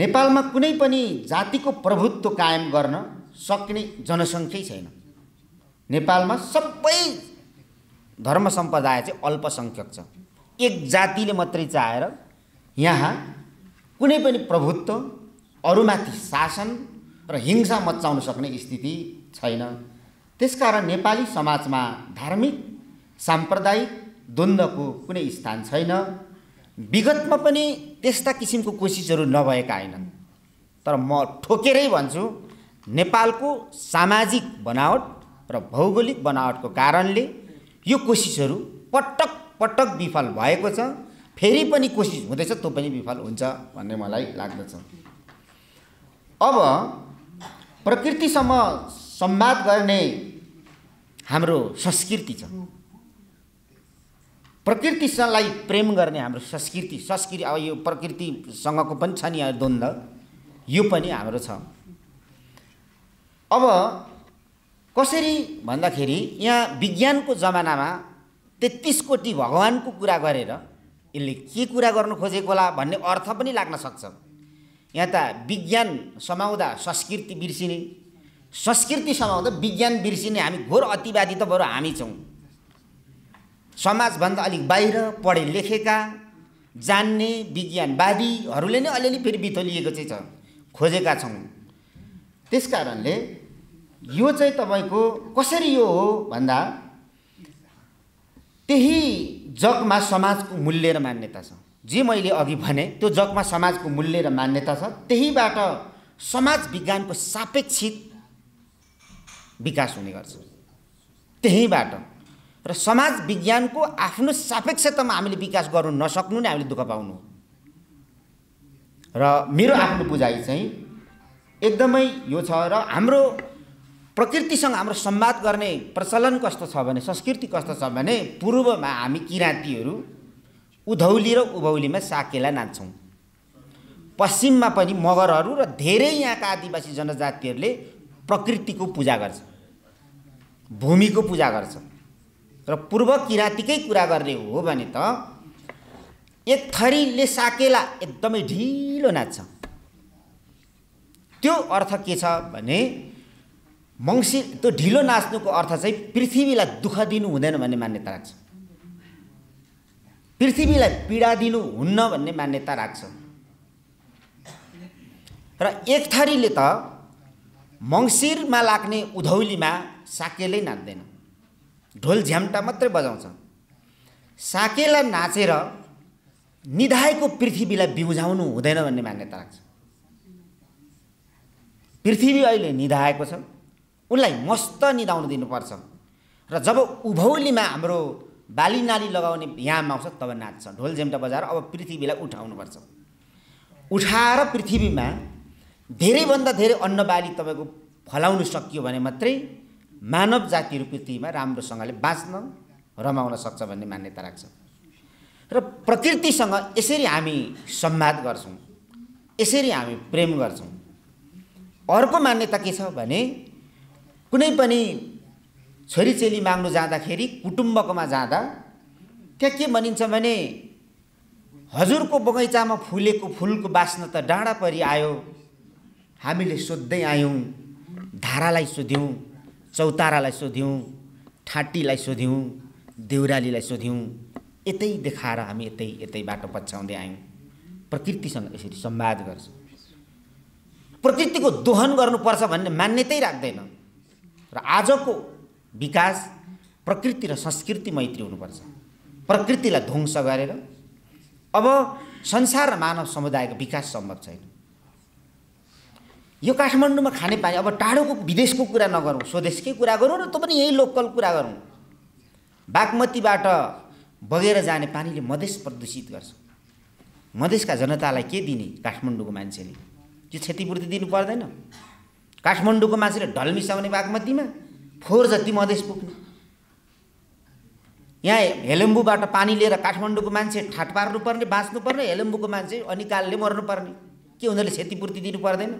नेपालमा कुनै पनि जातिको प्रभुत्व कायम गर्न सक्ने जनसङ्ख्यै छैन नेपालमा सबै धर्म सम्प्रदाय चाहिँ अल्पसङ्ख्यक छ एक जातिले मात्रै चाहेर यहाँ कुनै पनि प्रभुत्व अरूमाथि शासन र हिंसा मचाउन सक्ने स्थिति छैन त्यसकारण नेपाली समाजमा धार्मिक साम्प्रदायिक द्वन्द्वको कुनै स्थान छैन विगतमा पनि त्यस्ता किसिमको कोसिसहरू नभएका होइनन् तर म ठोकेरै भन्छु नेपालको सामाजिक बनावट र भौगोलिक बनावटको कारणले यो कोसिसहरू पटक पटक विफल भएको छ फेरि पनि कोसिस हुँदैछ त्यो पनि विफल हुन्छ भन्ने मलाई लाग्दछ अब प्रकृतिसम्म सम्वाद गर्ने हाम्रो संस्कृति छ प्रकृतिसँगलाई प्रेम गर्ने हाम्रो संस्कृति संस्कृति अब यो प्रकृतिसँगको पनि छ नि द्वन्द यो पनि हाम्रो छ अब कसरी भन्दाखेरि यहाँ विज्ञानको जमानामा तेत्तिस कोटी भगवान्को कुरा गरेर यसले के कुरा गर्नु खोजेको होला भन्ने अर्थ पनि लाग्न सक्छ यहाँ त विज्ञान समाउँदा संस्कृति बिर्सिने संस्कृति समाउँदा विज्ञान बिर्सिने हामी घोर अतिवादी त बरु हामी छौँ समाजभन्दा अलिक बाहिर पढे लेखेका जान्ने विज्ञानवादीहरूले नै अलिअलि फेरि बितोलिएको चाहिँ छ खोजेका छौँ त्यस कारणले यो चाहिँ तपाईँको कसरी यो हो भन्दा त्यही जगमा समाजको मूल्य र मान्यता छ जे मैले अघि भने त्यो जगमा समाजको मूल्य र मान्यता छ त्यहीबाट समाज विज्ञानको सापेक्षित विकास हुने गर्छ त्यहीँबाट र समाज विज्ञानको आफ्नो सापेक्षतामा हामीले विकास गर्नु नसक्नु नै हामीले दुःख पाउनु र मेरो आफ्नो बुझाइ चाहिँ एकदमै यो छ र हाम्रो प्रकृतिसँग हाम्रो संवाद गर्ने प्रचलन कस्तो छ भने संस्कृति कस्तो छ भने पूर्वमा हामी किराँतीहरू उधौली र उभौलीमा साकेला नाच्छौँ पश्चिममा पनि मगरहरू र धेरै यहाँका आदिवासी जनजातिहरूले प्रकृतिको पूजा गर्छ भूमिको पूजा गर्छ र पूर्व किराँतीकै कुरा गर्ने हो भने त एक थरीले साकेला एकदमै ढिलो नाच्छ त्यो अर्थ के छ भने मङ्सिर त्यो ढिलो नाच्नुको अर्थ चाहिँ पृथ्वीलाई दुःख दिनु हुँदैन भन्ने मान्यता राख्छ पृथ्वीलाई पीडा दिनु हुन्न भन्ने मान्यता राख्छ र एक थरीले त मङ्सिरमा लाग्ने उधौलीमा साकेलै नाच्दैन ढोल झ्याम्टा मात्रै बजाउँछ साकेला नाचेर निधाएको पृथ्वीलाई बिउझाउनु हुँदैन भन्ने मान्यता राख्छ पृथ्वी अहिले निधाएको छ उनलाई मस्त निधाउनु दिनुपर्छ र जब उभौलीमा हाम्रो बाली नाली लगाउने याम आउँछ तब नाच्छ ढोल झेम्टा बजाएर अब पृथ्वीलाई उठाउनुपर्छ उठाएर पृथ्वीमा धेरैभन्दा धेरै अन्नबाली तपाईँको फलाउनु सकियो भने मात्रै मानव जातिहरू तीमा राम्रोसँगले बाँच्न रमाउन सक्छ भन्ने मान्यता राख्छ र प्रकृतिसँग यसरी हामी संवाद गर्छौँ यसरी हामी प्रेम गर्छौँ अर्को मान्यता के छ भने कुनै पनि छोरीचेली माग्नु जाँदाखेरि कुटुम्बकोमा जाँदा त्यहाँ के भनिन्छ भने हजुरको बगैँचामा फुलेको फुलको बास्न त डाँडा परि आयो हामीले सोध्दै आयौँ धारालाई सोध्यौँ चौतारालाई सोध्यौँ ठाँटीलाई सोध्यौँ देउरालीलाई सोध्यौँ यतै देखाएर हामी यतै यतै बाटो पछ्याउँदै आयौँ प्रकृतिसँग यसरी संवाद गर्छ प्रकृतिको दोहन गर्नुपर्छ भन्ने मान्यतै राख्दैन र आजको विकास प्रकृति र संस्कृति मैत्री हुनुपर्छ प्रकृतिलाई ध्वंस गरेर अब संसार र मानव समुदायको विकास सम्भव छैन यो काठमाडौँमा खाने पानी अब टाढोको विदेशको कुरा नगरौँ स्वदेशकै कुरा गरौँ र त पनि यही लोकल कुरा गरौँ बागमतीबाट बगेर जाने पानीले मधेस प्रदूषित गर्छ मधेसका जनतालाई के दिने काठमाडौँको मान्छेले त्यो क्षतिपूर्ति दिनु पर्दैन काठमाडौँको मान्छेले ढल मिसाउने बागमतीमा फोहोर जति मधेस पुग्ने यहाँ हेलेम्बुबाट पानी लिएर काठमाडौँको मान्छे ठाट पार्नुपर्ने बाँच्नुपर्ने हेलेम्बुको मान्छे अनिकालले मर्नुपर्ने के उनीहरूले क्षतिपूर्ति दिनु पर्दैन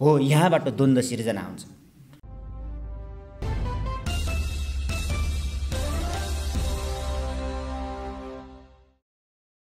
हो यहाँबाट द्वन्द्व सिर्जना हुन्छ